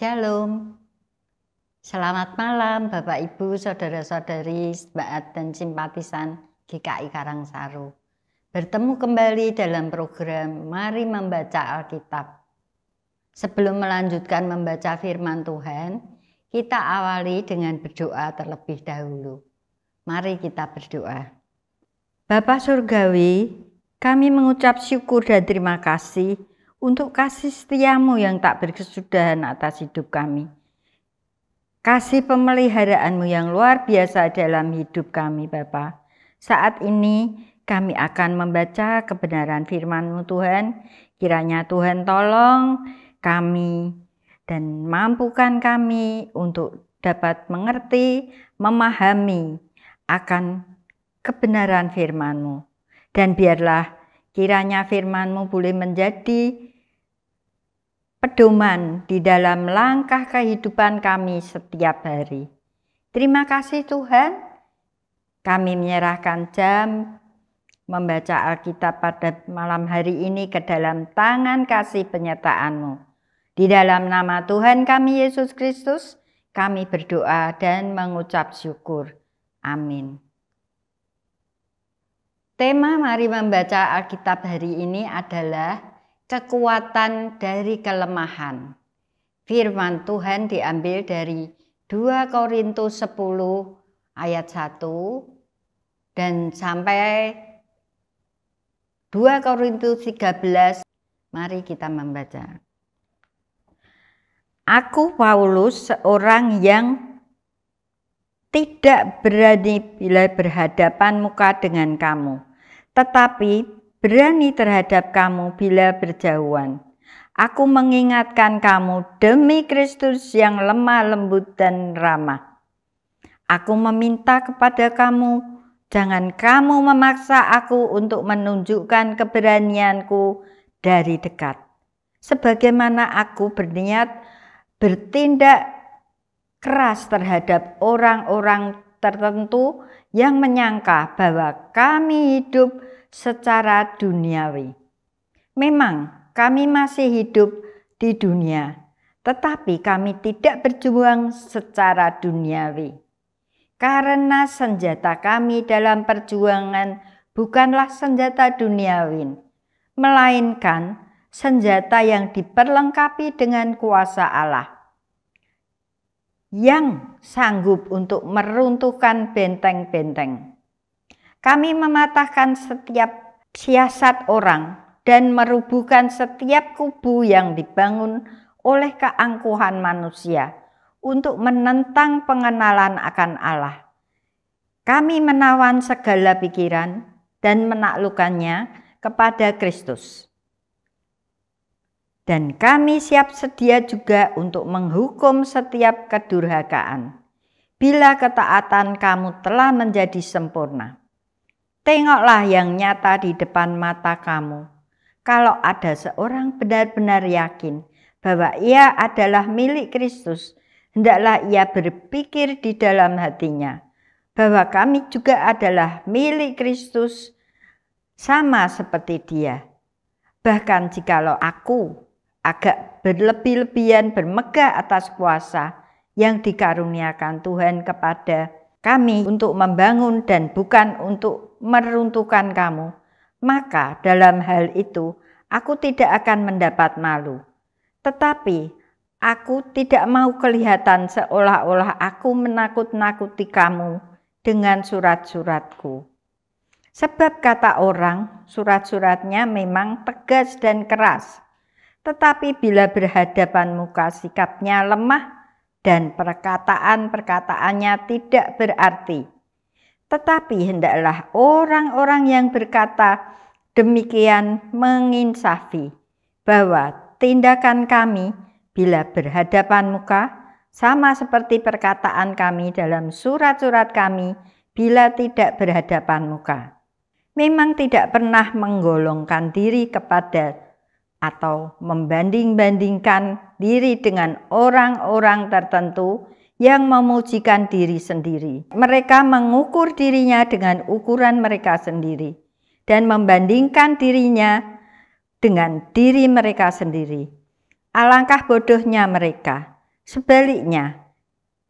Shalom. Selamat malam Bapak Ibu, Saudara-saudari, Sebaat dan simpatisan GKI Karangsaru. Bertemu kembali dalam program Mari Membaca Alkitab. Sebelum melanjutkan membaca firman Tuhan, kita awali dengan berdoa terlebih dahulu. Mari kita berdoa. Bapak Surgawi, kami mengucap syukur dan terima kasih untuk kasih setiamu yang tak berkesudahan atas hidup kami. Kasih pemeliharaanmu yang luar biasa dalam hidup kami Bapa. Saat ini kami akan membaca kebenaran Firmanmu Tuhan. Kiranya Tuhan tolong kami dan mampukan kami untuk dapat mengerti, memahami akan kebenaran Firmanmu. Dan biarlah kiranya Firmanmu boleh menjadi pedoman di dalam langkah kehidupan kami setiap hari. Terima kasih Tuhan, kami menyerahkan jam membaca Alkitab pada malam hari ini ke dalam tangan kasih penyertaan-Mu. Di dalam nama Tuhan kami Yesus Kristus, kami berdoa dan mengucap syukur. Amin. Tema mari membaca Alkitab hari ini adalah kekuatan dari kelemahan. Firman Tuhan diambil dari 2 Korintus 10 ayat 1 dan sampai 2 Korintus 13. Mari kita membaca. Aku Paulus seorang yang tidak berani bila berhadapan muka dengan kamu, tetapi berani terhadap kamu bila berjauhan. Aku mengingatkan kamu demi Kristus yang lemah lembut dan ramah. Aku meminta kepada kamu, jangan kamu memaksa aku untuk menunjukkan keberanianku dari dekat. Sebagaimana aku berniat bertindak keras terhadap orang-orang tertentu yang menyangka bahwa kami hidup secara duniawi. Memang kami masih hidup di dunia, tetapi kami tidak berjuang secara duniawi. Karena senjata kami dalam perjuangan bukanlah senjata duniawi, melainkan senjata yang diperlengkapi dengan kuasa Allah yang sanggup untuk meruntuhkan benteng-benteng kami mematahkan setiap siasat orang dan merubuhkan setiap kubu yang dibangun oleh keangkuhan manusia untuk menentang pengenalan akan Allah. Kami menawan segala pikiran dan menaklukkannya kepada Kristus. Dan kami siap sedia juga untuk menghukum setiap kedurhakaan, bila ketaatan kamu telah menjadi sempurna. Tengoklah yang nyata di depan mata kamu. Kalau ada seorang benar-benar yakin bahwa ia adalah milik Kristus, hendaklah ia berpikir di dalam hatinya bahwa kami juga adalah milik Kristus, sama seperti Dia. Bahkan jikalau aku agak berlebih-lebihan bermegah atas kuasa yang dikaruniakan Tuhan kepada kami untuk membangun dan bukan untuk meruntuhkan kamu, maka dalam hal itu aku tidak akan mendapat malu. Tetapi aku tidak mau kelihatan seolah-olah aku menakut-nakuti kamu dengan surat-suratku. Sebab kata orang, surat-suratnya memang tegas dan keras. Tetapi bila berhadapan muka sikapnya lemah dan perkataan-perkataannya tidak berarti tetapi hendaklah orang-orang yang berkata demikian menginsafi bahwa tindakan kami bila berhadapan muka sama seperti perkataan kami dalam surat-surat kami bila tidak berhadapan muka. Memang tidak pernah menggolongkan diri kepada atau membanding-bandingkan diri dengan orang-orang tertentu yang memujikan diri sendiri. Mereka mengukur dirinya dengan ukuran mereka sendiri dan membandingkan dirinya dengan diri mereka sendiri. Alangkah bodohnya mereka. Sebaliknya,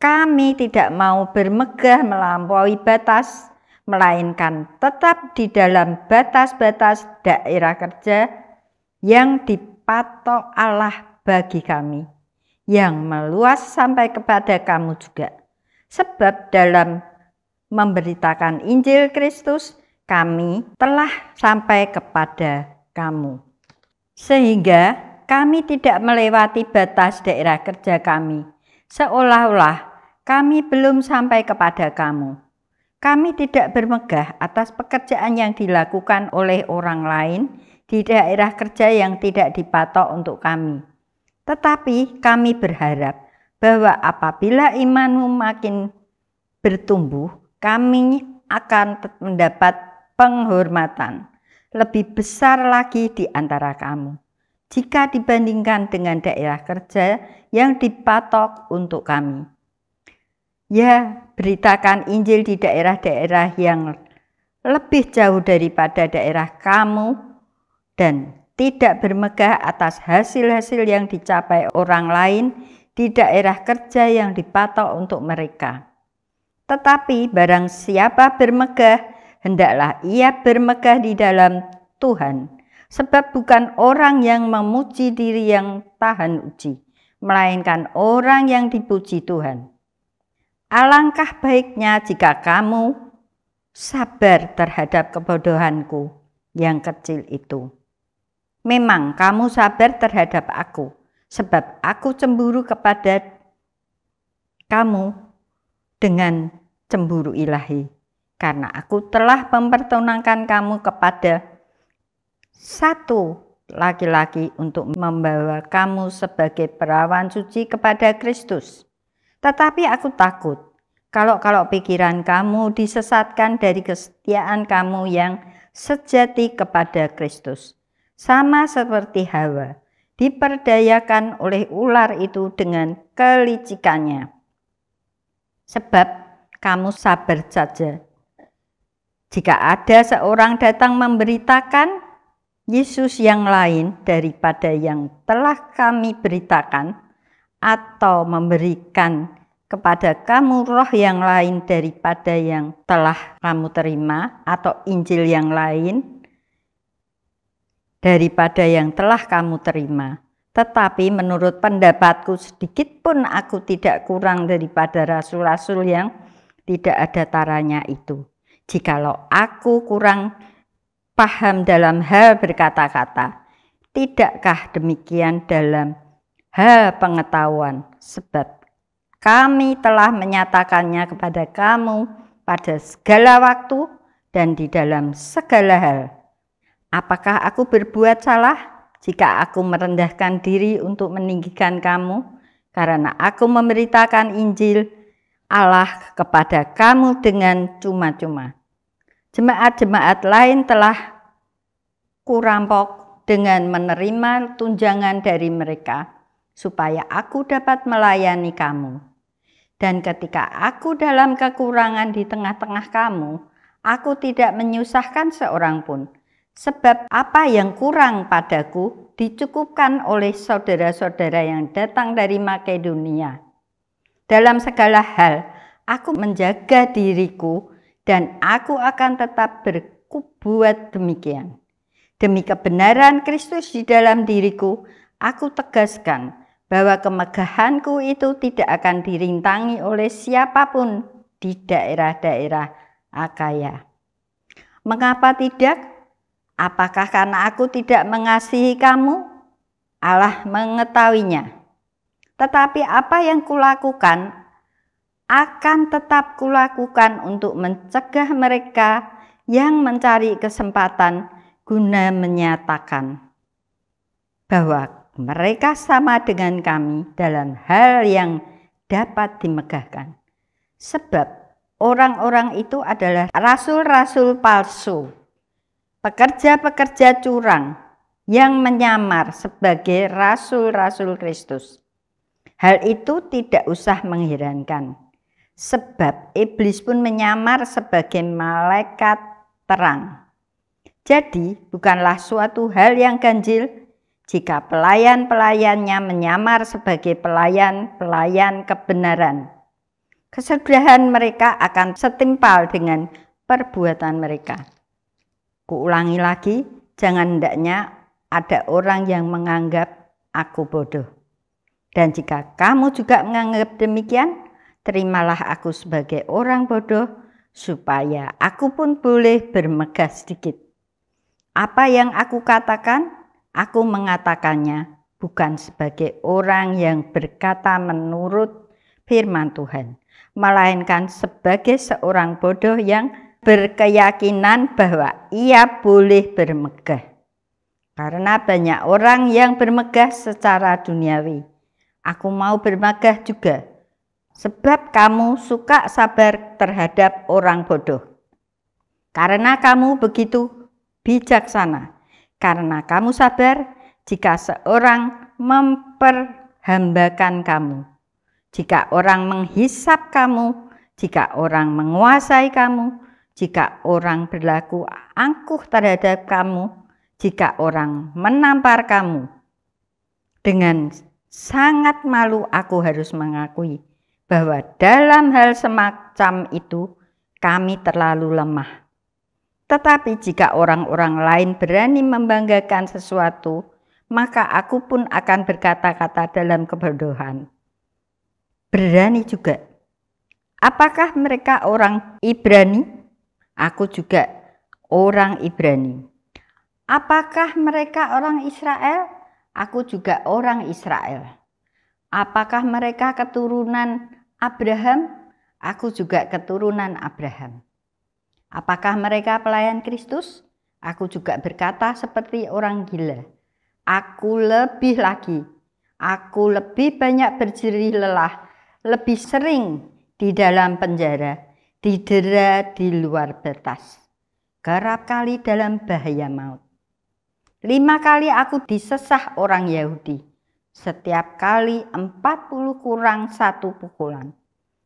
kami tidak mau bermegah melampaui batas, melainkan tetap di dalam batas-batas daerah kerja yang dipatok Allah bagi kami yang meluas sampai kepada kamu juga. Sebab dalam memberitakan Injil Kristus, kami telah sampai kepada kamu. Sehingga kami tidak melewati batas daerah kerja kami, seolah-olah kami belum sampai kepada kamu. Kami tidak bermegah atas pekerjaan yang dilakukan oleh orang lain di daerah kerja yang tidak dipatok untuk kami tetapi kami berharap bahwa apabila imanmu makin bertumbuh, kami akan mendapat penghormatan lebih besar lagi di antara kamu jika dibandingkan dengan daerah kerja yang dipatok untuk kami. Ya, beritakan Injil di daerah-daerah yang lebih jauh daripada daerah kamu dan tidak bermegah atas hasil-hasil yang dicapai orang lain di daerah kerja yang dipatok untuk mereka. Tetapi barang siapa bermegah, hendaklah ia bermegah di dalam Tuhan, sebab bukan orang yang memuji diri yang tahan uji, melainkan orang yang dipuji Tuhan. Alangkah baiknya jika kamu sabar terhadap kebodohanku yang kecil itu. Memang kamu sabar terhadap aku, sebab aku cemburu kepada kamu dengan cemburu ilahi, karena aku telah mempertunangkan kamu kepada satu laki-laki untuk membawa kamu sebagai perawan suci kepada Kristus. Tetapi aku takut kalau-kalau pikiran kamu disesatkan dari kesetiaan kamu yang sejati kepada Kristus sama seperti Hawa, diperdayakan oleh ular itu dengan kelicikannya. Sebab kamu sabar saja. Jika ada seorang datang memberitakan Yesus yang lain daripada yang telah kami beritakan, atau memberikan kepada kamu roh yang lain daripada yang telah kamu terima, atau Injil yang lain, daripada yang telah kamu terima. Tetapi menurut pendapatku sedikit pun aku tidak kurang daripada rasul-rasul yang tidak ada taranya itu. Jikalau aku kurang paham dalam hal berkata-kata, tidakkah demikian dalam hal pengetahuan? Sebab kami telah menyatakannya kepada kamu pada segala waktu dan di dalam segala hal Apakah aku berbuat salah jika aku merendahkan diri untuk meninggikan kamu? Karena aku memberitakan Injil Allah kepada kamu dengan cuma-cuma. Jemaat-jemaat lain telah kurampok dengan menerima tunjangan dari mereka, supaya aku dapat melayani kamu. Dan ketika aku dalam kekurangan di tengah-tengah kamu, aku tidak menyusahkan seorang pun, Sebab apa yang kurang padaku dicukupkan oleh saudara-saudara yang datang dari Makedonia. Dalam segala hal, aku menjaga diriku dan aku akan tetap berkubuat demikian. Demi kebenaran Kristus di dalam diriku, aku tegaskan bahwa kemegahanku itu tidak akan dirintangi oleh siapapun di daerah-daerah Akaya. Mengapa tidak? Apakah karena aku tidak mengasihi kamu? Allah mengetahuinya. Tetapi apa yang kulakukan akan tetap kulakukan untuk mencegah mereka yang mencari kesempatan guna menyatakan bahwa mereka sama dengan kami dalam hal yang dapat dimegahkan. Sebab orang-orang itu adalah rasul-rasul palsu pekerja-pekerja curang yang menyamar sebagai rasul-rasul Kristus. Hal itu tidak usah mengherankan, sebab iblis pun menyamar sebagai malaikat terang. Jadi, bukanlah suatu hal yang ganjil jika pelayan-pelayannya menyamar sebagai pelayan-pelayan kebenaran. Kesederhan mereka akan setimpal dengan perbuatan mereka. Kuulangi lagi, jangan hendaknya ada orang yang menganggap aku bodoh. Dan jika kamu juga menganggap demikian, terimalah aku sebagai orang bodoh, supaya aku pun boleh bermegah sedikit. Apa yang aku katakan, aku mengatakannya bukan sebagai orang yang berkata menurut firman Tuhan, melainkan sebagai seorang bodoh yang berkeyakinan bahwa ia boleh bermegah. Karena banyak orang yang bermegah secara duniawi. Aku mau bermegah juga, sebab kamu suka sabar terhadap orang bodoh. Karena kamu begitu bijaksana, karena kamu sabar jika seorang memperhambakan kamu, jika orang menghisap kamu, jika orang menguasai kamu, jika orang berlaku angkuh terhadap kamu, jika orang menampar kamu, dengan sangat malu aku harus mengakui bahwa dalam hal semacam itu kami terlalu lemah. Tetapi jika orang-orang lain berani membanggakan sesuatu, maka aku pun akan berkata-kata dalam kebodohan. Berani juga. Apakah mereka orang Ibrani Aku juga orang Ibrani. Apakah mereka orang Israel? Aku juga orang Israel. Apakah mereka keturunan Abraham? Aku juga keturunan Abraham. Apakah mereka pelayan Kristus? Aku juga berkata seperti orang gila. Aku lebih lagi. Aku lebih banyak berjerih lelah, lebih sering di dalam penjara didera di luar batas, kerap kali dalam bahaya maut. Lima kali aku disesah orang Yahudi, setiap kali empat puluh kurang satu pukulan.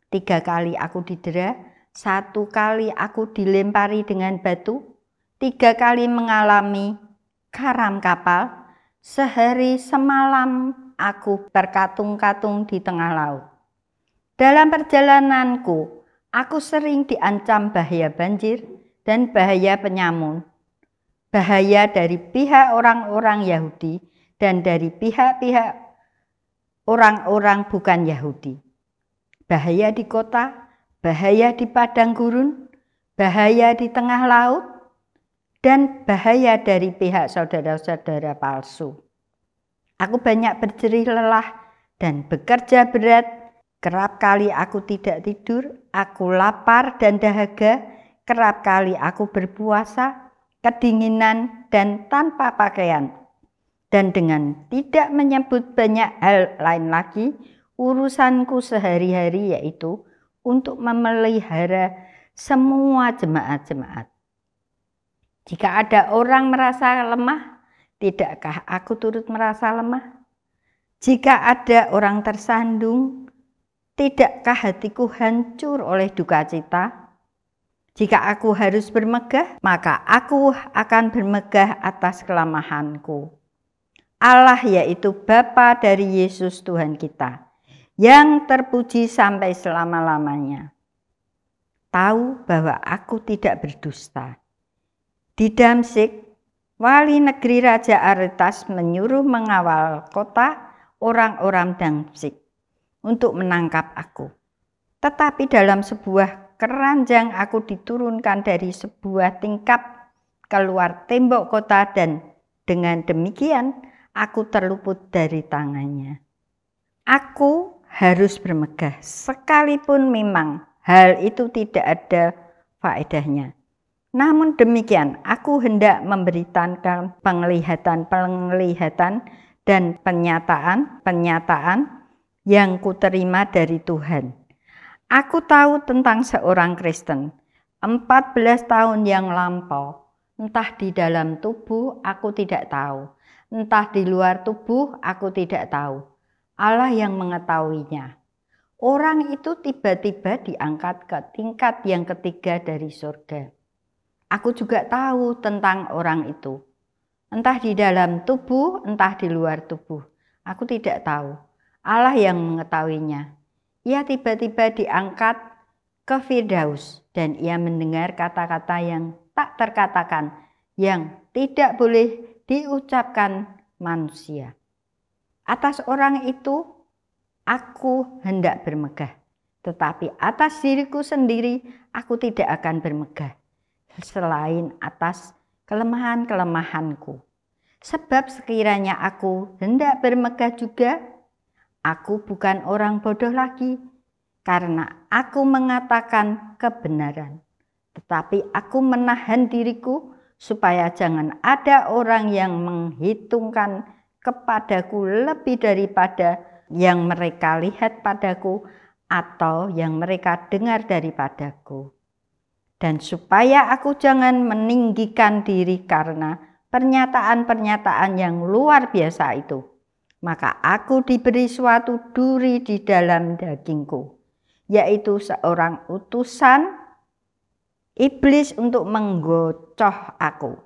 Tiga kali aku didera, satu kali aku dilempari dengan batu, tiga kali mengalami karam kapal, sehari semalam aku berkatung-katung di tengah laut. Dalam perjalananku, Aku sering diancam bahaya banjir dan bahaya penyamun, bahaya dari pihak orang-orang Yahudi dan dari pihak-pihak orang-orang bukan Yahudi. Bahaya di kota, bahaya di padang gurun, bahaya di tengah laut, dan bahaya dari pihak saudara-saudara palsu. Aku banyak berjerih lelah dan bekerja berat Kerap kali aku tidak tidur, aku lapar dan dahaga, kerap kali aku berpuasa, kedinginan dan tanpa pakaian. Dan dengan tidak menyebut banyak hal lain lagi, urusanku sehari-hari yaitu untuk memelihara semua jemaat-jemaat. Jika ada orang merasa lemah, tidakkah aku turut merasa lemah? Jika ada orang tersandung, Tidakkah hatiku hancur oleh duka cita? Jika aku harus bermegah, maka aku akan bermegah atas kelamahanku. Allah yaitu Bapa dari Yesus Tuhan kita, yang terpuji sampai selama-lamanya. Tahu bahwa aku tidak berdusta. Di Damsik, wali negeri Raja Aretas menyuruh mengawal kota orang-orang Damsik untuk menangkap aku. Tetapi dalam sebuah keranjang aku diturunkan dari sebuah tingkap keluar tembok kota dan dengan demikian aku terluput dari tangannya. Aku harus bermegah sekalipun memang hal itu tidak ada faedahnya. Namun demikian, aku hendak memberitakan penglihatan-penglihatan dan penyataan-penyataan yang kuterima dari Tuhan. Aku tahu tentang seorang Kristen, 14 tahun yang lampau, entah di dalam tubuh aku tidak tahu, entah di luar tubuh aku tidak tahu. Allah yang mengetahuinya. Orang itu tiba-tiba diangkat ke tingkat yang ketiga dari surga. Aku juga tahu tentang orang itu. Entah di dalam tubuh, entah di luar tubuh. Aku tidak tahu Allah yang mengetahuinya. Ia tiba-tiba diangkat ke Firdaus dan ia mendengar kata-kata yang tak terkatakan yang tidak boleh diucapkan manusia. Atas orang itu aku hendak bermegah, tetapi atas diriku sendiri aku tidak akan bermegah selain atas kelemahan-kelemahanku. Sebab sekiranya aku hendak bermegah juga, Aku bukan orang bodoh lagi, karena aku mengatakan kebenaran, tetapi aku menahan diriku supaya jangan ada orang yang menghitungkan kepadaku lebih daripada yang mereka lihat padaku atau yang mereka dengar daripadaku, dan supaya aku jangan meninggikan diri karena pernyataan-pernyataan yang luar biasa itu maka aku diberi suatu duri di dalam dagingku, yaitu seorang utusan iblis untuk menggocoh aku,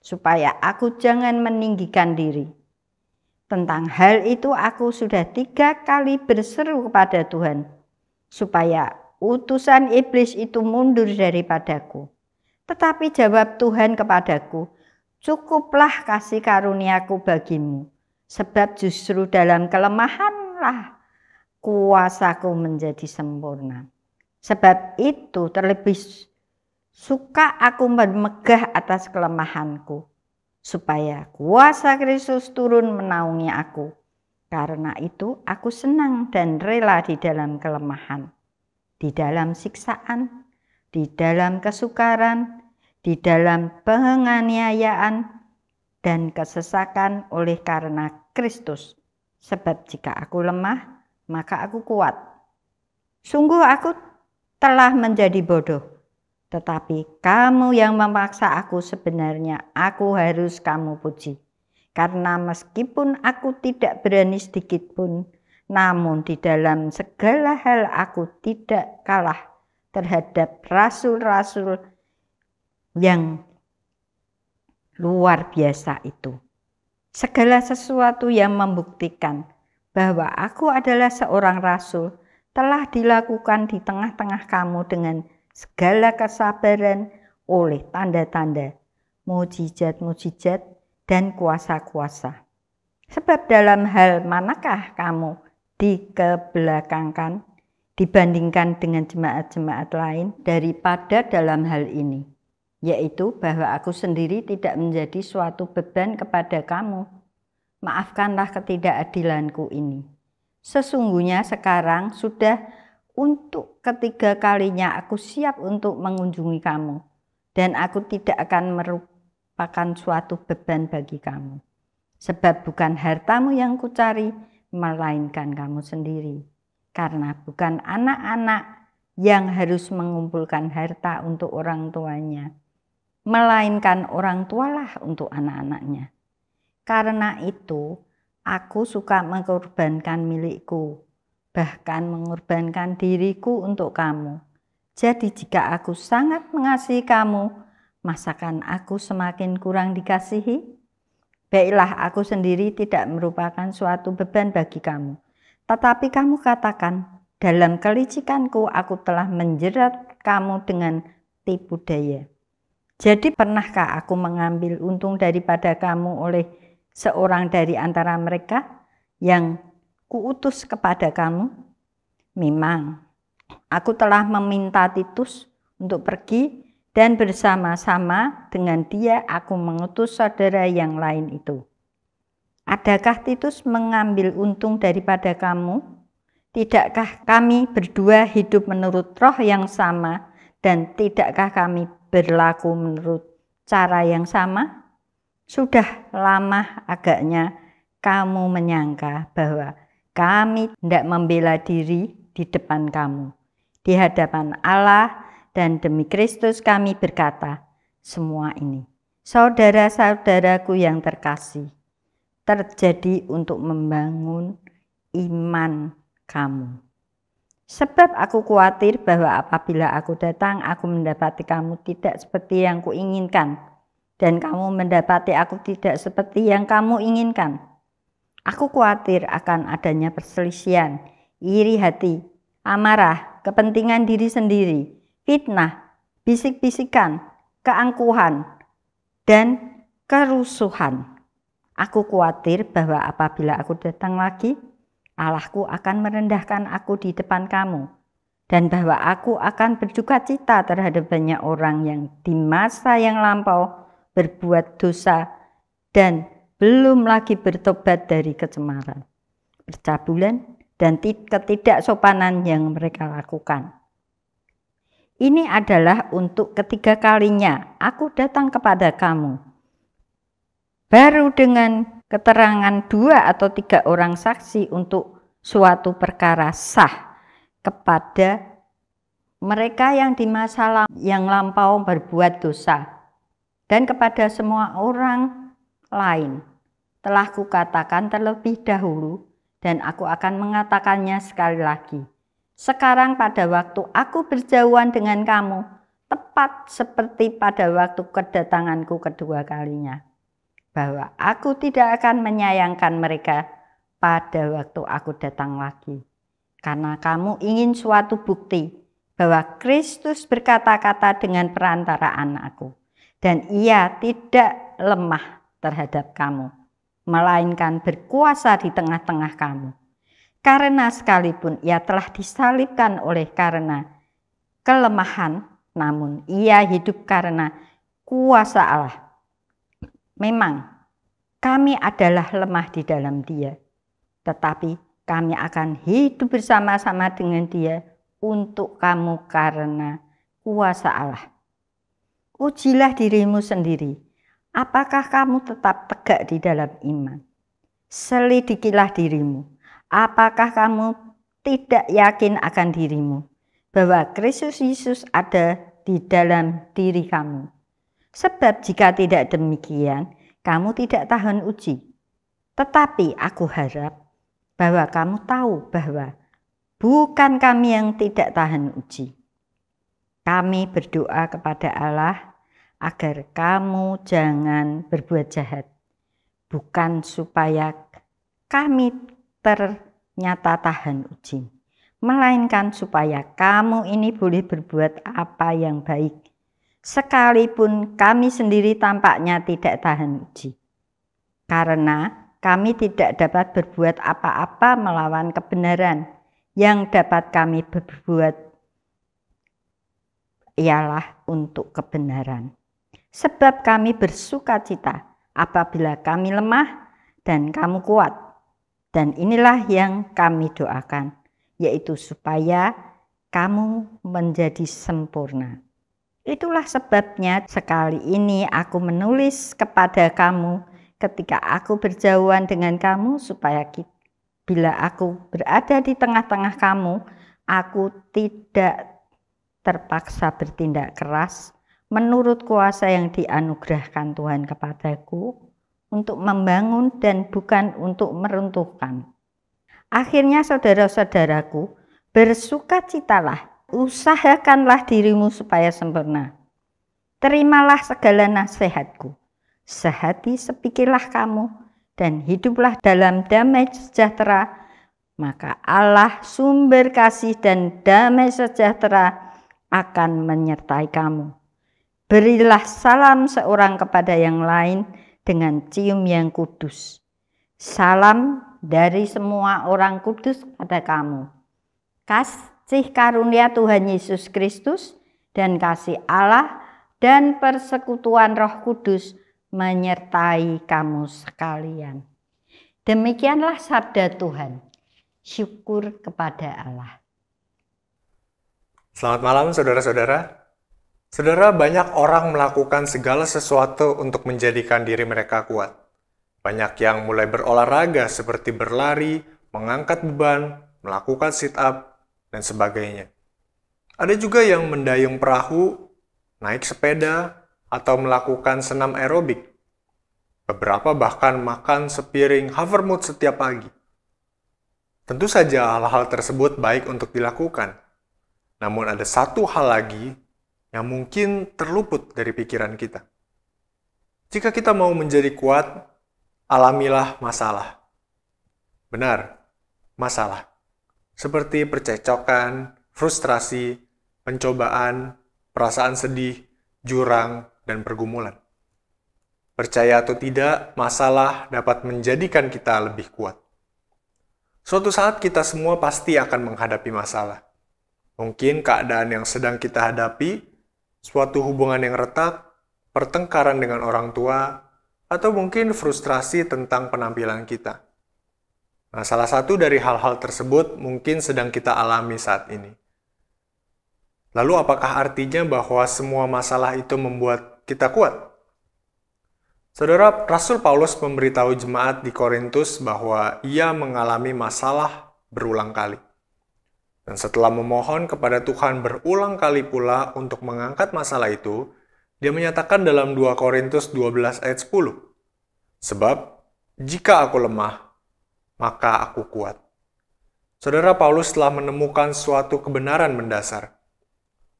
supaya aku jangan meninggikan diri. Tentang hal itu aku sudah tiga kali berseru kepada Tuhan, supaya utusan iblis itu mundur daripadaku. Tetapi jawab Tuhan kepadaku, cukuplah kasih karuniaku bagimu Sebab justru dalam kelemahanlah kuasaku menjadi sempurna. Sebab itu terlebih suka aku bermegah atas kelemahanku, supaya kuasa Kristus turun menaungi aku. Karena itu aku senang dan rela di dalam kelemahan, di dalam siksaan, di dalam kesukaran, di dalam penganiayaan, dan kesesakan oleh karena Kristus. Sebab jika aku lemah, maka aku kuat. Sungguh aku telah menjadi bodoh. Tetapi kamu yang memaksa aku sebenarnya aku harus kamu puji. Karena meskipun aku tidak berani sedikit pun, namun di dalam segala hal aku tidak kalah terhadap rasul-rasul yang luar biasa itu segala sesuatu yang membuktikan bahwa aku adalah seorang rasul telah dilakukan di tengah-tengah kamu dengan segala kesabaran oleh tanda-tanda, mujizat-mujizat, dan kuasa-kuasa. Sebab dalam hal manakah kamu dikebelakangkan dibandingkan dengan jemaat-jemaat lain daripada dalam hal ini? yaitu bahwa aku sendiri tidak menjadi suatu beban kepada kamu. Maafkanlah ketidakadilanku ini. Sesungguhnya sekarang sudah untuk ketiga kalinya aku siap untuk mengunjungi kamu dan aku tidak akan merupakan suatu beban bagi kamu. Sebab bukan hartamu yang kucari, melainkan kamu sendiri. Karena bukan anak-anak yang harus mengumpulkan harta untuk orang tuanya, melainkan orang tualah untuk anak-anaknya. Karena itu, aku suka mengorbankan milikku, bahkan mengorbankan diriku untuk kamu. Jadi jika aku sangat mengasihi kamu, masakan aku semakin kurang dikasihi? Baiklah aku sendiri tidak merupakan suatu beban bagi kamu. Tetapi kamu katakan, dalam kelicikanku aku telah menjerat kamu dengan tipu daya jadi pernahkah aku mengambil untung daripada kamu oleh seorang dari antara mereka yang kuutus kepada kamu? Memang, aku telah meminta Titus untuk pergi dan bersama-sama dengan dia aku mengutus saudara yang lain itu. Adakah Titus mengambil untung daripada kamu? Tidakkah kami berdua hidup menurut roh yang sama dan tidakkah kami berlaku menurut cara yang sama? Sudah lama agaknya kamu menyangka bahwa kami tidak membela diri di depan kamu. Di hadapan Allah dan demi Kristus kami berkata semua ini. Saudara-saudaraku yang terkasih, terjadi untuk membangun iman kamu. Sebab aku khawatir bahwa apabila aku datang, aku mendapati kamu tidak seperti yang kuinginkan, dan kamu mendapati aku tidak seperti yang kamu inginkan. Aku khawatir akan adanya perselisihan, iri hati, amarah, kepentingan diri sendiri, fitnah, bisik-bisikan, keangkuhan, dan kerusuhan. Aku khawatir bahwa apabila aku datang lagi, Allahku akan merendahkan aku di depan kamu, dan bahwa aku akan berduka cita terhadap banyak orang yang di masa yang lampau berbuat dosa dan belum lagi bertobat dari kecemaran, percabulan, dan ketidaksopanan yang mereka lakukan. Ini adalah untuk ketiga kalinya aku datang kepada kamu. Baru dengan keterangan dua atau tiga orang saksi untuk suatu perkara sah kepada mereka yang di masa yang lampau berbuat dosa dan kepada semua orang lain telah kukatakan terlebih dahulu dan aku akan mengatakannya sekali lagi. Sekarang pada waktu aku berjauhan dengan kamu, tepat seperti pada waktu kedatanganku kedua kalinya bahwa aku tidak akan menyayangkan mereka pada waktu aku datang lagi. Karena kamu ingin suatu bukti bahwa Kristus berkata-kata dengan perantaraan aku. Dan ia tidak lemah terhadap kamu, melainkan berkuasa di tengah-tengah kamu. Karena sekalipun ia telah disalibkan oleh karena kelemahan, namun ia hidup karena kuasa Allah Memang kami adalah lemah di dalam Dia, tetapi kami akan hidup bersama-sama dengan Dia untuk kamu karena kuasa Allah. Ujilah dirimu sendiri, apakah kamu tetap tegak di dalam iman? Selidikilah dirimu, apakah kamu tidak yakin akan dirimu bahwa Kristus Yesus ada di dalam diri kamu? Sebab jika tidak demikian, kamu tidak tahan uji. Tetapi aku harap bahwa kamu tahu bahwa bukan kami yang tidak tahan uji. Kami berdoa kepada Allah agar kamu jangan berbuat jahat, bukan supaya kami ternyata tahan uji, melainkan supaya kamu ini boleh berbuat apa yang baik sekalipun kami sendiri tampaknya tidak tahan uji. Karena kami tidak dapat berbuat apa-apa melawan kebenaran. Yang dapat kami berbuat ialah untuk kebenaran. Sebab kami bersuka cita apabila kami lemah dan kamu kuat. Dan inilah yang kami doakan, yaitu supaya kamu menjadi sempurna. Itulah sebabnya sekali ini aku menulis kepada kamu ketika aku berjauhan dengan kamu supaya kita, bila aku berada di tengah-tengah kamu, aku tidak terpaksa bertindak keras menurut kuasa yang dianugerahkan Tuhan kepadaku untuk membangun dan bukan untuk meruntuhkan. Akhirnya saudara-saudaraku, bersukacitalah usahakanlah dirimu supaya sempurna. Terimalah segala nasihatku. Sehati sepikirlah kamu dan hiduplah dalam damai sejahtera, maka Allah sumber kasih dan damai sejahtera akan menyertai kamu. Berilah salam seorang kepada yang lain dengan cium yang kudus. Salam dari semua orang kudus pada kamu. Kasih kasih karunia Tuhan Yesus Kristus dan kasih Allah dan persekutuan Roh Kudus menyertai kamu sekalian. Demikianlah sabda Tuhan. Syukur kepada Allah. Selamat malam saudara-saudara. Saudara, banyak orang melakukan segala sesuatu untuk menjadikan diri mereka kuat. Banyak yang mulai berolahraga seperti berlari, mengangkat beban, melakukan sit up, dan sebagainya. Ada juga yang mendayung perahu, naik sepeda, atau melakukan senam aerobik. Beberapa bahkan makan sepiring hovermood setiap pagi. Tentu saja hal-hal tersebut baik untuk dilakukan. Namun ada satu hal lagi yang mungkin terluput dari pikiran kita. Jika kita mau menjadi kuat, alamilah masalah. Benar, masalah seperti percecokan, frustrasi, pencobaan, perasaan sedih, jurang, dan pergumulan. Percaya atau tidak, masalah dapat menjadikan kita lebih kuat. Suatu saat kita semua pasti akan menghadapi masalah. Mungkin keadaan yang sedang kita hadapi, suatu hubungan yang retak, pertengkaran dengan orang tua, atau mungkin frustrasi tentang penampilan kita. Nah, salah satu dari hal-hal tersebut mungkin sedang kita alami saat ini. Lalu, apakah artinya bahwa semua masalah itu membuat kita kuat? Saudara Rasul Paulus memberitahu jemaat di Korintus bahwa ia mengalami masalah berulang kali. Dan setelah memohon kepada Tuhan berulang kali pula untuk mengangkat masalah itu, dia menyatakan dalam 2 Korintus 12 ayat 10, Sebab, jika aku lemah, maka aku kuat. Saudara Paulus telah menemukan suatu kebenaran mendasar.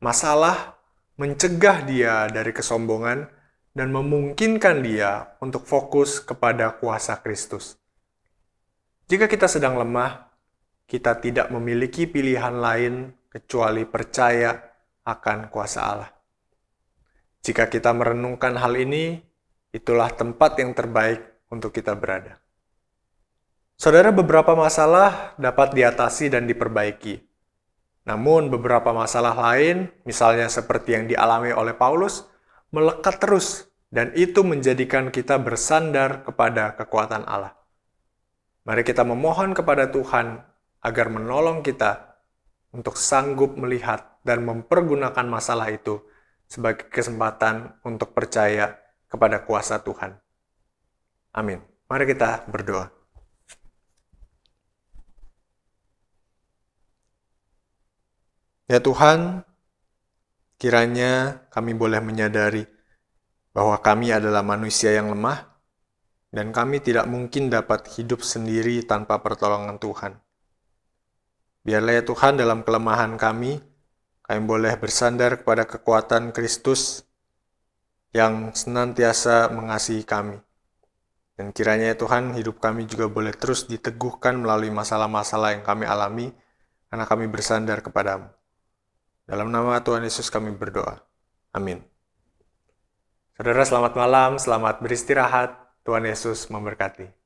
Masalah mencegah dia dari kesombongan dan memungkinkan dia untuk fokus kepada kuasa Kristus. Jika kita sedang lemah, kita tidak memiliki pilihan lain kecuali percaya akan kuasa Allah. Jika kita merenungkan hal ini, itulah tempat yang terbaik untuk kita berada. Saudara, beberapa masalah dapat diatasi dan diperbaiki. Namun, beberapa masalah lain, misalnya seperti yang dialami oleh Paulus, melekat terus, dan itu menjadikan kita bersandar kepada kekuatan Allah. Mari kita memohon kepada Tuhan agar menolong kita untuk sanggup melihat dan mempergunakan masalah itu sebagai kesempatan untuk percaya kepada kuasa Tuhan. Amin. Mari kita berdoa. Ya Tuhan, kiranya kami boleh menyadari bahwa kami adalah manusia yang lemah dan kami tidak mungkin dapat hidup sendiri tanpa pertolongan Tuhan. Biarlah ya Tuhan dalam kelemahan kami, kami boleh bersandar kepada kekuatan Kristus yang senantiasa mengasihi kami. Dan kiranya ya Tuhan hidup kami juga boleh terus diteguhkan melalui masalah-masalah yang kami alami, karena kami bersandar kepadamu. Dalam nama Tuhan Yesus kami berdoa. Amin. Saudara, selamat malam, selamat beristirahat. Tuhan Yesus memberkati.